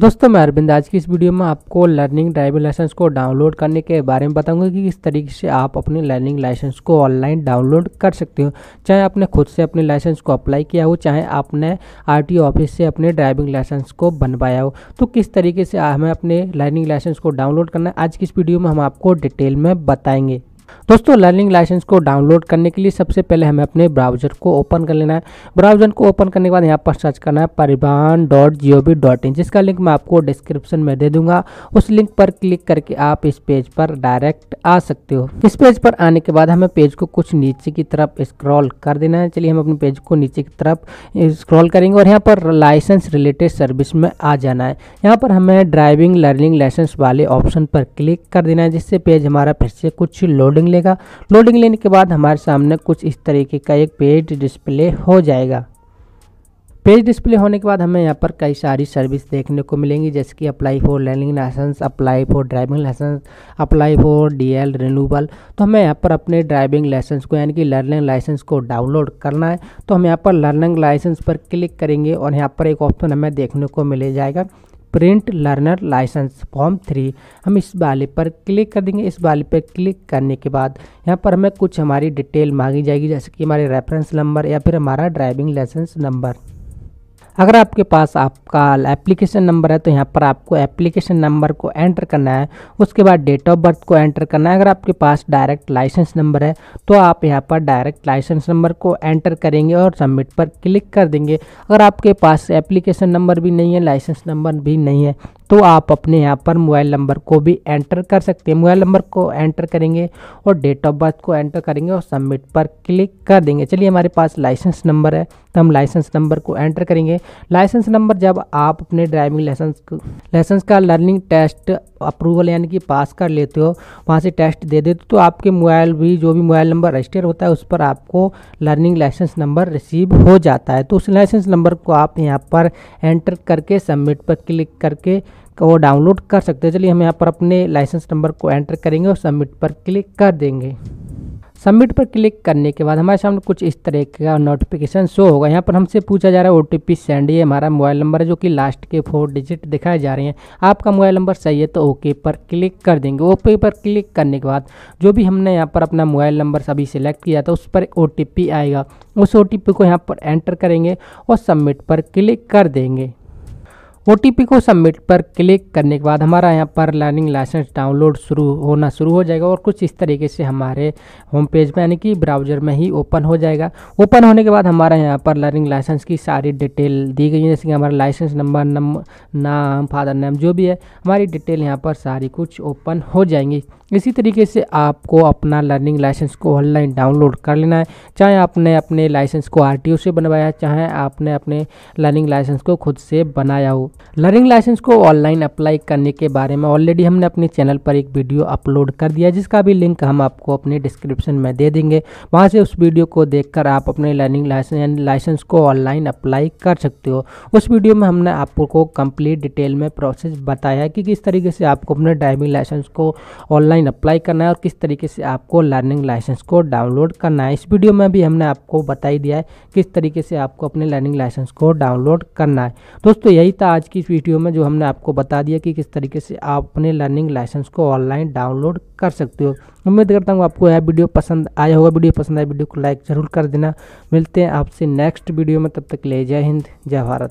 दोस्तों मैं अरविंद आज की इस वीडियो में आपको लर्निंग ड्राइविंग लाइसेंस को डाउनलोड करने के बारे में बताऊंगा कि किस तरीके से आप अपने लर्निंग लाइसेंस को ऑनलाइन डाउनलोड कर सकते हो चाहे आपने खुद से अपने लाइसेंस को अप्लाई किया हो चाहे आपने आरटीओ ऑफिस से अपने ड्राइविंग लाइसेंस को बनवाया हो तो किस तरीके से हमें अपने लर्निंग लाइसेंस को डाउनलोड करना है आज की इस वीडियो में हम आपको डिटेल में बताएंगे दोस्तों लर्निंग लाइसेंस को डाउनलोड करने के लिए सबसे पहले हमें अपने ब्राउजर को ओपन कर लेना है ब्राउजर को ओपन करने के बाद यहाँ पर सर्च करना है Parivahan dot G O V dot in जिसका लिंक मैं आपको डिस्क्रिप्शन में दे दूंगा उस लिंक पर क्लिक करके आप इस पेज पर डायरेक्ट आ सकते हो इस पेज पर आने के बाद हमें पेज को कुछ नीचे की तरफ स्क्रॉल कर देना है चलिए हम अपने पेज को नीचे की तरफ स्क्रॉल करेंगे और यहाँ पर लाइसेंस रिलेटेड सर्विस में आ जाना है यहाँ पर हमें ड्राइविंग लर्निंग लाइसेंस वाले ऑप्शन पर क्लिक कर देना है जिससे पेज हमारा फिर से कुछ लोड लोडिंग लेगा लोडिंग लेने के बाद हमारे सामने कुछ इस तरीके का एक पेज डिस्प्ले हो जाएगा पेज डिस्प्ले होने के बाद हमें यहाँ पर कई सारी सर्विस देखने को मिलेंगी जैसे कि apply for learning licence apply for driving licence apply for DL renewable तो हमें यहाँ पर अपने ड्राइविंग लाइसेंस को यानी कि लर्निंग लाइसेंस को डाउनलोड करना है तो हम यहाँ पर लर्निंग लाइसेंस पर क्लिक करेंगे और यहाँ पर एक ऑप्शन हमें देखने को मिले जाएगा print learner licence form three हम इस वाले पर क्लिक कर देंगे इस वाले पर क्लिक करने के बाद यहाँ पर हमें कुछ हमारी डिटेल मांगी जाएगी जैसे कि हमारे रेफरेंस नंबर या फिर हमारा ड्राइविंग लाइसेंस नंबर अगर आपके पास आपका एप्लीकेशन नंबर है तो यहाँ पर आपको एप्लीकेशन नंबर को एंटर करना है उसके बाद डेट ऑफ बर्थ को एंटर करना है अगर आपके पास डायरेक्ट लाइसेंस नंबर है तो आप यहाँ पर डायरेक्ट लाइसेंस नंबर को एंटर करेंगे और सबमिट पर क्लिक कर देंगे अगर आपके पास एप्लीकेशन नंबर भी नहीं है लाइसेंस नंबर भी नहीं है तो आप अपने यहाँ पर मोबाइल नंबर को भी एंटर कर सकते हैं मोबाइल नंबर को एंटर करेंगे और डेट ऑफ बर्थ को एंटर करेंगे और सबमिट पर क्लिक कर देंगे चलिए हमारे पास लाइसेंस नंबर है तो हम लाइसेंस नंबर को एंटर करेंगे लाइसेंस नंबर जब आप अपने ड्राइविंग लाइसेंस लाइसेंस का लर्निंग टेस्ट अप्रूवल यानी कि पास कर लेते हो वहाँ से टेस्ट दे देते हो तो आपके मोबाइल भी जो भी मोबाइल नंबर रजिस्टर होता है उस पर आपको लर्निंग लाइसेंस नंबर रिसीव हो जाता है तो उस लाइसेंस नंबर को आप यहाँ पर एंटर करके सबमिट पर क्लिक करके वो डाउनलोड कर सकते हैं चलिए हम यहाँ पर अपने लाइसेंस नंबर को एंटर करेंगे और सबमिट पर क्लिक कर देंगे सबमिट पर क्लिक करने के बाद हमारे सामने कुछ इस तरह का नोटिफिकेशन शो होगा यहाँ पर हमसे पूछा जा रहा है ओ टी पी सेंड ये हमारा मोबाइल नंबर है जो कि लास्ट के फोर डिजिट दिखाए जा रहे हैं आपका मोबाइल नंबर सही है तो ओके पर क्लिक कर देंगे ओके पर क्लिक करने के बाद जो भी हमने यहाँ पर अपना मोबाइल नंबर सभी सिलेक्ट किया था उस पर ओ आएगा उस ओ को यहाँ पर एंटर करेंगे और सबमिट पर क्लिक कर देंगे ओ को सबमिट पर क्लिक करने के बाद हमारा यहाँ पर लर्निंग लाइसेंस डाउनलोड शुरू होना शुरू हो जाएगा और कुछ इस तरीके से हमारे होम पेज में यानी कि ब्राउज़र में ही ओपन हो जाएगा ओपन होने के बाद हमारा यहाँ पर लर्निंग लाइसेंस की सारी डिटेल दी गई है जैसे कि हमारा लाइसेंस नंबर नम नाम फादर नेम जो भी है हमारी डिटेल यहाँ पर सारी कुछ ओपन हो जाएंगी इसी तरीके से आपको अपना लर्निंग लाइसेंस को ऑनलाइन डाउनलोड कर लेना है चाहे आपने अपने लाइसेंस को आरटीओ से बनवाया चाहे आपने अपने लर्निंग लाइसेंस को खुद से बनाया हो लर्निंग लाइसेंस को ऑनलाइन अप्लाई करने के बारे में ऑलरेडी हमने अपने चैनल पर एक वीडियो अपलोड कर दिया जिसका भी लिंक हम आपको अपने डिस्क्रिप्शन में दे देंगे वहाँ से उस वीडियो को देख आप अपने लर्निंग लाइसेंस लाइसेंस को ऑनलाइन अप्लाई कर सकते हो उस वीडियो में हमने आपको कंप्लीट डिटेल में प्रोसेस बताया कि किस तरीके से आपको अपने ड्राइविंग लाइसेंस को ऑनलाइन ऑनलाइन अप्लाई करना है और किस तरीके से आपको लर्निंग लाइसेंस को डाउनलोड करना है इस वीडियो में भी हमने आपको बता ही दिया है किस तरीके से आपको अपने लर्निंग लाइसेंस को डाउनलोड करना है दोस्तों यही था आज की इस वीडियो में जो हमने आपको बता दिया कि किस तरीके से आप अपने लर्निंग लाइसेंस को ऑनलाइन डाउनलोड कर सकते हो उम्मीद करता हूँ आपको यह वीडियो पसंद आया होगा वीडियो पसंद आया वीडियो को लाइक ज़रूर कर देना मिलते हैं आपसे नेक्स्ट वीडियो में तब तक ले जय हिंद जय भारत